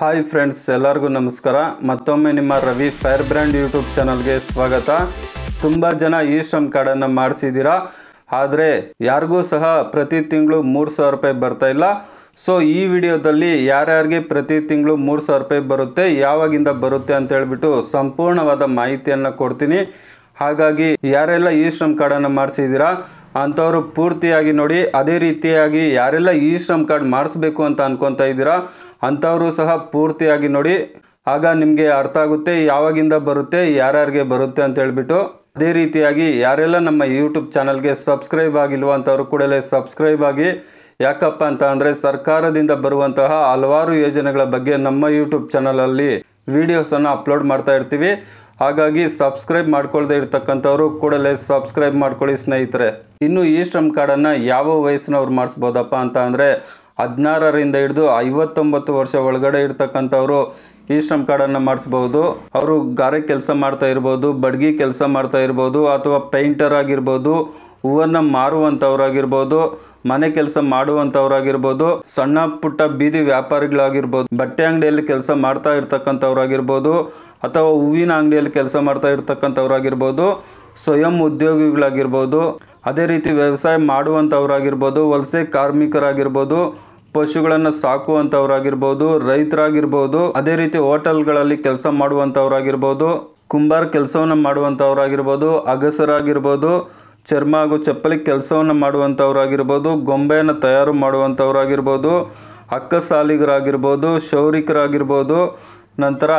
hi friends ಎಲ್ಲರಿಗೂ ನಮಸ್ಕಾರ ಮತ್ತೊಮ್ಮೆ ನಿಮ್ಮ ರವಿ ಫೈರ್ ಬ್ರ್ಯಾಂಡ್ ಯೂಟ್ಯೂಬ್ ಚಾನಲ್ಗೆ ಸ್ವಾಗತ ತುಂಬ ಜನ ಈ ಶ್ರಮ್ ಕಾರ್ಡನ್ನು ಮಾಡಿಸಿದ್ದೀರಾ ಆದರೆ ಯಾರಿಗೂ ಸಹ ಪ್ರತಿ ತಿಂಗಳು ಮೂರು ಸಾವಿರ ರೂಪಾಯಿ ಬರ್ತಾ ಇಲ್ಲ ಸೊ ಈ ವಿಡಿಯೋದಲ್ಲಿ ಯಾರ್ಯಾರಿಗೆ ಪ್ರತಿ ತಿಂಗಳು ಮೂರು ಸಾವಿರ ರೂಪಾಯಿ ಬರುತ್ತೆ ಯಾವಾಗಿಂದ ಬರುತ್ತೆ ಅಂತ ಹೇಳ್ಬಿಟ್ಟು ಸಂಪೂರ್ಣವಾದ ಮಾಹಿತಿಯನ್ನು ಕೊಡ್ತೀನಿ ಹಾಗಾಗಿ ಯಾರೆಲ್ಲ ಇ ಶ್ರಮ್ ಕಾರ್ಡನ್ನು ಮಾಡಿಸಿದ್ದೀರಾ ಅಂಥವ್ರು ಪೂರ್ತಿಯಾಗಿ ನೋಡಿ ಅದೇ ರೀತಿಯಾಗಿ ಯಾರೆಲ್ಲ ಈ ಶ್ರಮ್ ಕಾರ್ಡ್ ಮಾಡಿಸ್ಬೇಕು ಅಂತ ಅನ್ಕೊತಾ ಇದ್ದೀರಾ ಅಂಥವರು ಸಹ ಪೂರ್ತಿಯಾಗಿ ನೋಡಿ ಆಗ ನಿಮಗೆ ಅರ್ಥ ಆಗುತ್ತೆ ಯಾವಾಗಿಂದ ಬರುತ್ತೆ ಯಾರ್ಯಾರಿಗೆ ಬರುತ್ತೆ ಅಂತ ಹೇಳ್ಬಿಟ್ಟು ಅದೇ ರೀತಿಯಾಗಿ ಯಾರೆಲ್ಲ ನಮ್ಮ ಯೂಟ್ಯೂಬ್ ಚಾನಲ್ಗೆ ಸಬ್ಸ್ಕ್ರೈಬ್ ಆಗಿಲ್ವೋ ಅಂಥವ್ರು ಕೂಡಲೇ ಸಬ್ಸ್ಕ್ರೈಬ್ ಆಗಿ ಯಾಕಪ್ಪ ಅಂತ ಅಂದರೆ ಸರ್ಕಾರದಿಂದ ಬರುವಂತಹ ಹಲವಾರು ಯೋಜನೆಗಳ ಬಗ್ಗೆ ನಮ್ಮ ಯೂಟ್ಯೂಬ್ ಚಾನಲಲ್ಲಿ ವಿಡಿಯೋಸನ್ನು ಅಪ್ಲೋಡ್ ಮಾಡ್ತಾ ಇರ್ತೀವಿ ಹಾಗಾಗಿ ಸಬ್ಸ್ಕ್ರೈಬ್ ಮಾಡ್ಕೊಳ್ಳದೆ ಇರ್ತಕ್ಕಂಥವ್ರು ಕೂಡಲೇ ಸಬ್ಸ್ಕ್ರೈಬ್ ಮಾಡ್ಕೊಳ್ಳಿ ಸ್ನೇಹಿತರೆ ಇನ್ನು ಈ ಶ್ರಮ್ ಕಾರ್ಡನ್ನು ಯಾವ ವಯಸ್ಸಿನವ್ರು ಮಾಡಿಸ್ಬೋದಪ್ಪ ಅಂತ ಅಂದರೆ ಹದಿನಾರರಿಂದ ಹಿಡಿದು ಐವತ್ತೊಂಬತ್ತು ವರ್ಷ ಒಳಗಡೆ ಇರ್ತಕ್ಕಂಥವ್ರು ಈ ಶ್ರಮ್ ಕಾರ್ಡನ್ನು ಮಾಡಿಸ್ಬೋದು ಅವರು ಗಾರೆ ಕೆಲಸ ಮಾಡ್ತಾ ಇರ್ಬೋದು ಬಡ್ಗಿ ಕೆಲಸ ಮಾಡ್ತಾ ಇರ್ಬೋದು ಅಥವಾ ಪೇಂಟರ್ ಆಗಿರ್ಬೋದು ಹೂವನ್ನು ಮಾರುವಂಥವ್ರಾಗಿರ್ಬೋದು ಮನೆ ಕೆಲಸ ಮಾಡುವಂಥವ್ರಾಗಿರ್ಬೋದು ಸಣ್ಣ ಪುಟ್ಟ ಬೀದಿ ವ್ಯಾಪಾರಿಗಳಾಗಿರ್ಬೋದು ಬಟ್ಟೆ ಅಂಗಡಿಯಲ್ಲಿ ಕೆಲಸ ಮಾಡ್ತಾ ಇರ್ತಕ್ಕಂಥವ್ರಾಗಿರ್ಬೋದು ಅಥವಾ ಹೂವಿನ ಅಂಗಡಿಯಲ್ಲಿ ಕೆಲಸ ಮಾಡ್ತಾ ಇರ್ತಕ್ಕಂಥವ್ರಾಗಿರ್ಬೋದು ಸ್ವಯಂ ಉದ್ಯೋಗಿಗಳಾಗಿರ್ಬೋದು ಅದೇ ರೀತಿ ವ್ಯವಸಾಯ ಮಾಡುವಂಥವ್ರಾಗಿರ್ಬೋದು ವಲಸೆ ಕಾರ್ಮಿಕರಾಗಿರ್ಬೋದು ಪಶುಗಳನ್ನು ಸಾಕುವಂಥವ್ರಾಗಿರ್ಬೋದು ರೈತರಾಗಿರ್ಬೋದು ಅದೇ ರೀತಿ ಹೋಟೆಲ್ಗಳಲ್ಲಿ ಕೆಲಸ ಮಾಡುವಂಥವ್ರಾಗಿರ್ಬೋದು ಕುಂಬಾರ ಕೆಲಸವನ್ನು ಮಾಡುವಂಥವ್ರಾಗಿರ್ಬೋದು ಅಗಸರಾಗಿರ್ಬೋದು ಚರ್ಮ ಹಾಗೂ ಚಪ್ಪಲಿ ಕೆಲಸವನ್ನು ಮಾಡುವಂಥವ್ರಾಗಿರ್ಬೋದು ಗೊಂಬೆಯನ್ನು ತಯಾರು ಮಾಡುವಂಥವ್ರಾಗಿರ್ಬೋದು ಅಕ್ಕಸಾಲಿಗರಾಗಿರ್ಬೋದು ಶೌರಿಕರಾಗಿರ್ಬೋದು ನಂತರ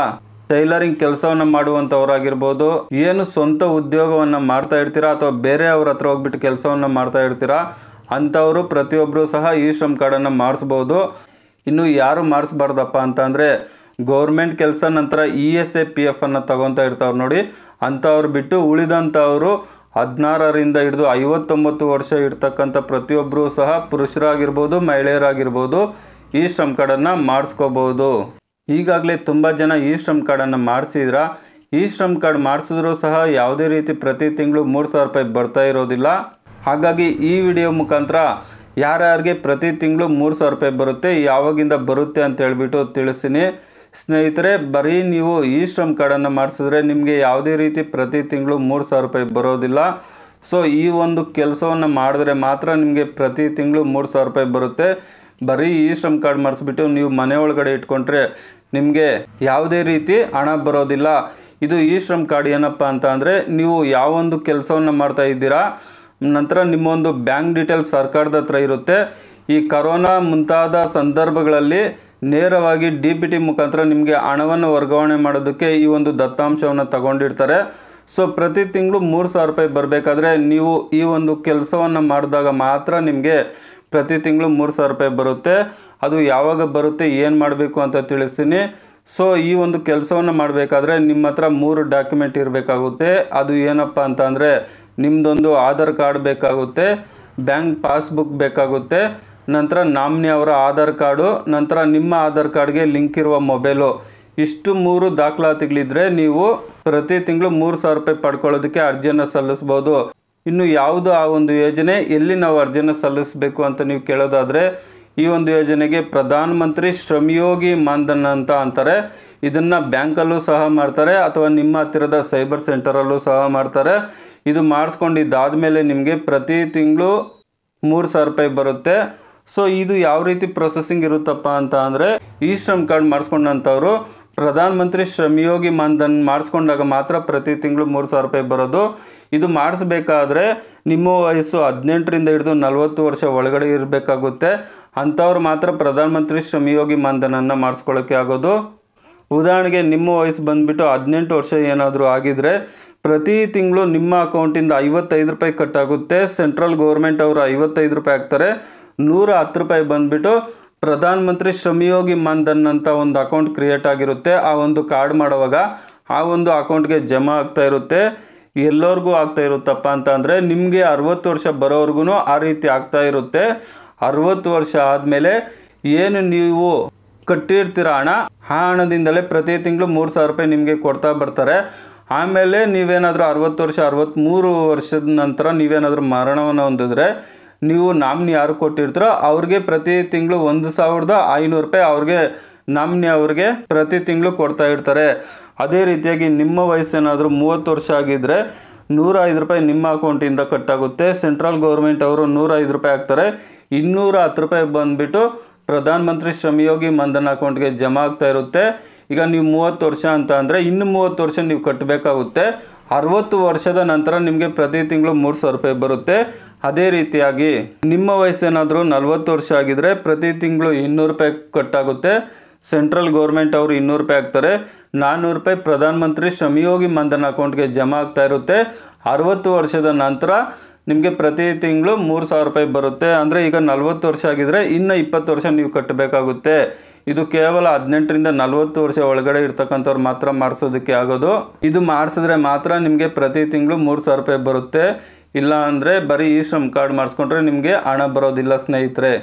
ಟೈಲರಿಂಗ್ ಕೆಲಸವನ್ನು ಮಾಡುವಂಥವ್ರಾಗಿರ್ಬೋದು ಏನು ಸ್ವಂತ ಉದ್ಯೋಗವನ್ನು ಮಾಡ್ತಾ ಇರ್ತೀರಾ ಅಥವಾ ಬೇರೆ ಅವ್ರ ಹತ್ರ ಹೋಗ್ಬಿಟ್ಟು ಕೆಲಸವನ್ನು ಮಾಡ್ತಾ ಇರ್ತೀರಾ ಅಂಥವರು ಪ್ರತಿಯೊಬ್ಬರೂ ಸಹ ಈ ಶ್ರಮ್ ಕಾರ್ಡನ್ನು ಮಾಡಿಸ್ಬೋದು ಇನ್ನು ಯಾರು ಮಾಡಿಸ್ಬಾರ್ದಪ್ಪ ಅಂತಂದರೆ ಗೌರ್ಮೆಂಟ್ ಕೆಲಸ ನಂತರ ಇ ಎಸ್ ಎ ಪಿ ಎಫನ್ನು ತಗೊತಾ ಇರ್ತಾವ್ರು ನೋಡಿ ಅಂಥವ್ರು ಬಿಟ್ಟು ಉಳಿದಂಥವರು ಹದಿನಾರರಿಂದ ಹಿಡಿದು ಐವತ್ತೊಂಬತ್ತು ವರ್ಷ ಇರ್ತಕ್ಕಂಥ ಪ್ರತಿಯೊಬ್ಬರೂ ಸಹ ಪುರುಷರಾಗಿರ್ಬೋದು ಮಹಿಳೆಯರಾಗಿರ್ಬೋದು ಈ ಶ್ರಮ್ ಕಾರ್ಡನ್ನು ಮಾಡಿಸ್ಕೋಬೋದು ಈಗಾಗಲೇ ತುಂಬ ಜನ ಈ ಶ್ರಮ್ ಕಾರ್ಡನ್ನು ಮಾಡಿಸಿದ್ರ ಈ ಶ್ರಮ್ ಕಾರ್ಡ್ ಮಾಡಿಸಿದ್ರೂ ಸಹ ಯಾವುದೇ ರೀತಿ ಪ್ರತಿ ತಿಂಗಳು ಮೂರು ಸಾವಿರ ರೂಪಾಯಿ ಬರ್ತಾ ಇರೋದಿಲ್ಲ ಹಾಗಾಗಿ ಈ ವಿಡಿಯೋ ಮುಖಾಂತರ ಯಾರ್ಯಾರಿಗೆ ಪ್ರತಿ ತಿಂಗಳು ಮೂರು ಸಾವಿರ ರೂಪಾಯಿ ಬರುತ್ತೆ ಯಾವಾಗಿಂದ ಬರುತ್ತೆ ಅಂತ ಹೇಳ್ಬಿಟ್ಟು ತಿಳಿಸ್ತೀನಿ ಸ್ನೇಹಿತರೆ ಬರೀ ನೀವು ಈ ಶ್ರಮ್ ಕಾರ್ಡನ್ನು ಮಾಡಿಸಿದ್ರೆ ನಿಮಗೆ ಯಾವುದೇ ರೀತಿ ಪ್ರತಿ ತಿಂಗಳು ಮೂರು ಸಾವಿರ ರೂಪಾಯಿ ಬರೋದಿಲ್ಲ ಸೊ ಈ ಒಂದು ಕೆಲಸವನ್ನು ಮಾಡಿದ್ರೆ ಮಾತ್ರ ನಿಮಗೆ ಪ್ರತಿ ತಿಂಗಳು ಮೂರು ಸಾವಿರ ರೂಪಾಯಿ ಬರುತ್ತೆ ಬರೀ ಈ ಶ್ರಮ್ ಕಾರ್ಡ್ ಮಾಡಿಸ್ಬಿಟ್ಟು ನೀವು ಮನೆ ಒಳಗಡೆ ಇಟ್ಕೊಂಡ್ರೆ ನಿಮಗೆ ಯಾವುದೇ ರೀತಿ ಹಣ ಬರೋದಿಲ್ಲ ಇದು ಈ ಶ್ರಮ್ ಕಾರ್ಡ್ ಏನಪ್ಪ ಅಂತ ಅಂದರೆ ನೀವು ಯಾವೊಂದು ಕೆಲಸವನ್ನು ಮಾಡ್ತಾ ಇದ್ದೀರಾ ನಂತರ ನಿಮ್ಮೊಂದು ಬ್ಯಾಂಕ್ ಡೀಟೇಲ್ಸ್ ಸರ್ಕಾರದ ಹತ್ರ ಇರುತ್ತೆ ಈ ಕರೋನಾ ಮುಂತಾದ ಸಂದರ್ಭಗಳಲ್ಲಿ ನೇರವಾಗಿ ಡಿ ಪಿ ಟಿ ಮುಖಾಂತರ ನಿಮಗೆ ಹಣವನ್ನು ವರ್ಗಾವಣೆ ಮಾಡೋದಕ್ಕೆ ಈ ಒಂದು ದತ್ತಾಂಶವನ್ನು ತಗೊಂಡಿರ್ತಾರೆ ಸೊ ಪ್ರತಿ ತಿಂಗಳು ಮೂರು ಸಾವಿರ ರೂಪಾಯಿ ಬರಬೇಕಾದ್ರೆ ನೀವು ಈ ಒಂದು ಕೆಲಸವನ್ನು ಮಾಡಿದಾಗ ಮಾತ್ರ ನಿಮಗೆ ಪ್ರತಿ ತಿಂಗಳು ಮೂರು ಸಾವಿರ ರೂಪಾಯಿ ಬರುತ್ತೆ ಅದು ಯಾವಾಗ ಬರುತ್ತೆ ಏನು ಮಾಡಬೇಕು ಅಂತ ತಿಳಿಸ್ತೀನಿ ಸೊ ಈ ಒಂದು ಕೆಲಸವನ್ನು ಮಾಡಬೇಕಾದ್ರೆ ನಿಮ್ಮ ಹತ್ರ ಮೂರು ಡಾಕ್ಯುಮೆಂಟ್ ಇರಬೇಕಾಗುತ್ತೆ ಅದು ಏನಪ್ಪ ಅಂತಂದರೆ ನಿಮ್ಮದೊಂದು ಆಧಾರ್ ಕಾರ್ಡ್ ಬೇಕಾಗುತ್ತೆ ಬ್ಯಾಂಕ್ ಪಾಸ್ಬುಕ್ ಬೇಕಾಗುತ್ತೆ ನಂತರ ನಾಮಿನಿ ಅವರ ಆಧಾರ್ ಕಾರ್ಡು ನಂತರ ನಿಮ್ಮ ಆಧಾರ್ ಕಾರ್ಡ್ಗೆ ಲಿಂಕ್ ಇರುವ ಮೊಬೈಲು ಇಷ್ಟು ಮೂರು ದಾಖಲಾತಿಗಳಿದ್ರೆ ನೀವು ಪ್ರತಿ ತಿಂಗಳು ಮೂರು ಸಾವಿರ ರೂಪಾಯಿ ಪಡ್ಕೊಳ್ಳೋದಕ್ಕೆ ಅರ್ಜಿಯನ್ನು ಸಲ್ಲಿಸ್ಬೋದು ಇನ್ನು ಯಾವುದು ಆ ಒಂದು ಯೋಜನೆ ಎಲ್ಲಿ ನಾವು ಅರ್ಜಿಯನ್ನು ಸಲ್ಲಿಸಬೇಕು ಅಂತ ನೀವು ಕೇಳೋದಾದರೆ ಈ ಒಂದು ಯೋಜನೆಗೆ ಪ್ರಧಾನಮಂತ್ರಿ ಶ್ರಮಯೋಗಿ ಮಾನ್ಧನ್ ಅಂತ ಅಂತಾರೆ ಇದನ್ನು ಬ್ಯಾಂಕಲ್ಲೂ ಸಹ ಮಾಡ್ತಾರೆ ಅಥವಾ ನಿಮ್ಮ ಹತ್ತಿರದ ಸೈಬರ್ ಸೆಂಟರಲ್ಲೂ ಸಹ ಮಾಡ್ತಾರೆ ಇದು ಮಾಡಿಸ್ಕೊಂಡಿದ್ದಾದ ಮೇಲೆ ನಿಮಗೆ ಪ್ರತಿ ತಿಂಗಳು ಮೂರು ಸಾವಿರ ರೂಪಾಯಿ ಬರುತ್ತೆ ಸೊ ಇದು ಯಾವ ರೀತಿ ಪ್ರೊಸೆಸಿಂಗ್ ಇರುತ್ತಪ್ಪ ಅಂತ ಅಂದರೆ ಈ ಶ್ರಮ್ ಕಾರ್ಡ್ ಮಾಡಿಸ್ಕೊಂಡಂಥವ್ರು ಪ್ರಧಾನ ಮಂತ್ರಿ ಶ್ರಮಯೋಗಿ ಮಾನ್ಧನ್ ಮಾಡಿಸ್ಕೊಂಡಾಗ ಮಾತ್ರ ಪ್ರತಿ ತಿಂಗಳು ಮೂರು ಸಾವಿರ ರೂಪಾಯಿ ಬರೋದು ಇದು ಮಾಡಿಸ್ಬೇಕಾದ್ರೆ ನಿಮ್ಮ ವಯಸ್ಸು ಹದಿನೆಂಟರಿಂದ ಹಿಡಿದು ನಲವತ್ತು ವರ್ಷ ಒಳಗಡೆ ಇರಬೇಕಾಗುತ್ತೆ ಅಂಥವ್ರು ಮಾತ್ರ ಪ್ರಧಾನಮಂತ್ರಿ ಶ್ರಮಯೋಗಿ ಮಾನ್ಧನನ್ನು ಮಾಡಿಸ್ಕೊಳ್ಳೋಕ್ಕೆ ಆಗೋದು ಉದಾಹರಣೆಗೆ ನಿಮ್ಮ ವಯಸ್ಸು ಬಂದುಬಿಟ್ಟು ಹದಿನೆಂಟು ವರ್ಷ ಏನಾದರೂ ಆಗಿದರೆ ಪ್ರತಿ ತಿಂಗಳು ನಿಮ್ಮ ಅಕೌಂಟಿಂದ ಐವತ್ತೈದು ರೂಪಾಯಿ ಕಟ್ಟಾಗುತ್ತೆ ಸೆಂಟ್ರಲ್ ಗೌರ್ಮೆಂಟ್ ಅವರು ಐವತ್ತೈದು ರೂಪಾಯಿ ಹಾಕ್ತಾರೆ ನೂರ ಹತ್ತು ರೂಪಾಯಿ ಬಂದುಬಿಟ್ಟು ಪ್ರಧಾನ ಮಂತ್ರಿ ಶ್ರಮಯೋಗಿ ಮಾನ್ಧನ್ ಅಂತ ಒಂದು ಅಕೌಂಟ್ ಕ್ರಿಯೇಟ್ ಆಗಿರುತ್ತೆ ಆ ಒಂದು ಕಾರ್ಡ್ ಮಾಡುವಾಗ ಆ ಒಂದು ಅಕೌಂಟ್ಗೆ ಜಮಾ ಆಗ್ತಾ ಇರುತ್ತೆ ಎಲ್ಲರಿಗೂ ಆಗ್ತಾ ಇರುತ್ತಪ್ಪ ಅಂತ ಅಂದರೆ ನಿಮಗೆ ಅರವತ್ತು ವರ್ಷ ಬರೋರ್ಗು ಆ ರೀತಿ ಆಗ್ತಾ ಇರುತ್ತೆ ಅರವತ್ತು ವರ್ಷ ಆದಮೇಲೆ ಏನು ನೀವು ಕಟ್ಟಿರ್ತೀರ ಹಣ ಆ ಹಣದಿಂದಲೇ ಪ್ರತಿ ತಿಂಗಳು ಮೂರು ಸಾವಿರ ರೂಪಾಯಿ ನಿಮಗೆ ಕೊಡ್ತಾ ಬರ್ತಾರೆ ಆಮೇಲೆ ನೀವೇನಾದರೂ ಅರವತ್ತು ವರ್ಷ ಅರವತ್ತ್ಮೂರು ವರ್ಷದ ನಂತರ ನೀವೇನಾದರೂ ಮರಣವನ್ನು ಹೊಂದಿದ್ರೆ ನೀವು ನಾಮಿನಿ ಯಾರು ಕೊಟ್ಟಿರ್ತೀರೋ ಅವ್ರಿಗೆ ಪ್ರತಿ ತಿಂಗಳು ಒಂದು ಸಾವಿರದ ಐನೂರು ರೂಪಾಯಿ ಅವ್ರಿಗೆ ನಾಮಿನಿ ಅವ್ರಿಗೆ ಪ್ರತಿ ತಿಂಗಳು ಕೊಡ್ತಾ ಇರ್ತಾರೆ ಅದೇ ರೀತಿಯಾಗಿ ನಿಮ್ಮ ವಯಸ್ಸೇನಾದರೂ ಮೂವತ್ತು ವರ್ಷ ಆಗಿದ್ದರೆ ಐದು ರೂಪಾಯಿ ನಿಮ್ಮ ಅಕೌಂಟಿಂದ ಕಟ್ಟಾಗುತ್ತೆ ಸೆಂಟ್ರಲ್ ಗೌರ್ಮೆಂಟ್ ಅವರು ಐದು ರೂಪಾಯಿ ಹಾಕ್ತಾರೆ ಇನ್ನೂರ ಹತ್ತು ರೂಪಾಯಿ ಬಂದುಬಿಟ್ಟು ಪ್ರಧಾನಮಂತ್ರಿ ಶ್ರಮಯೋಗಿ ಮಂದನ ಅಕೌಂಟ್ಗೆ ಜಮಾ ಆಗ್ತಾ ಇರುತ್ತೆ ಈಗ ನೀವು ಮೂವತ್ತು ವರ್ಷ ಅಂತ ಅಂದರೆ ಇನ್ನು ಮೂವತ್ತು ವರ್ಷ ನೀವು ಕಟ್ಟಬೇಕಾಗುತ್ತೆ ಅರವತ್ತು ವರ್ಷದ ನಂತರ ನಿಮಗೆ ಪ್ರತಿ ತಿಂಗಳು ಮೂರು ಸಾವಿರ ರೂಪಾಯಿ ಬರುತ್ತೆ ಅದೇ ರೀತಿಯಾಗಿ ನಿಮ್ಮ ವಯಸ್ಸೇನಾದರೂ ನಲವತ್ತು ವರ್ಷ ಆಗಿದ್ರೆ ಪ್ರತಿ ತಿಂಗಳು ಇನ್ನೂರು ರೂಪಾಯಿ ಕಟ್ಟಾಗುತ್ತೆ ಸೆಂಟ್ರಲ್ ಗೌರ್ಮೆಂಟ್ ಅವರು ಇನ್ನೂರು ರೂಪಾಯಿ ಹಾಕ್ತಾರೆ ನಾನ್ನೂರು ರೂಪಾಯಿ ಪ್ರಧಾನಮಂತ್ರಿ ಶ್ರಮಯೋಗಿ ಮಂದನ ಅಕೌಂಟ್ಗೆ ಜಮಾ ಆಗ್ತಾ ಇರುತ್ತೆ ಅರವತ್ತು ವರ್ಷದ ನಂತರ ನಿಮಗೆ ಪ್ರತಿ ತಿಂಗಳು ಮೂರು ಸಾವಿರ ರೂಪಾಯಿ ಬರುತ್ತೆ ಅಂದರೆ ಈಗ ನಲವತ್ತು ವರ್ಷ ಆಗಿದ್ರೆ ಇನ್ನೂ ಇಪ್ಪತ್ತು ವರ್ಷ ನೀವು ಕಟ್ಟಬೇಕಾಗುತ್ತೆ ಇದು ಕೇವಲ ಹದಿನೆಂಟರಿಂದ ನಲವತ್ತು ವರ್ಷ ಒಳಗಡೆ ಇರ್ತಕ್ಕಂಥವ್ರು ಮಾತ್ರ ಮಾಡಿಸೋದಕ್ಕೆ ಆಗೋದು ಇದು ಮಾಡಿಸಿದ್ರೆ ಮಾತ್ರ ನಿಮಗೆ ಪ್ರತಿ ತಿಂಗಳು ಮೂರು ಸಾವಿರ ರೂಪಾಯಿ ಬರುತ್ತೆ ಇಲ್ಲ ಅಂದರೆ ಬರೀ ಈ ಶ್ರಮ್ ಕಾರ್ಡ್ ಮಾಡಿಸ್ಕೊಂಡ್ರೆ ನಿಮಗೆ ಹಣ ಬರೋದಿಲ್ಲ ಸ್ನೇಹಿತರೆ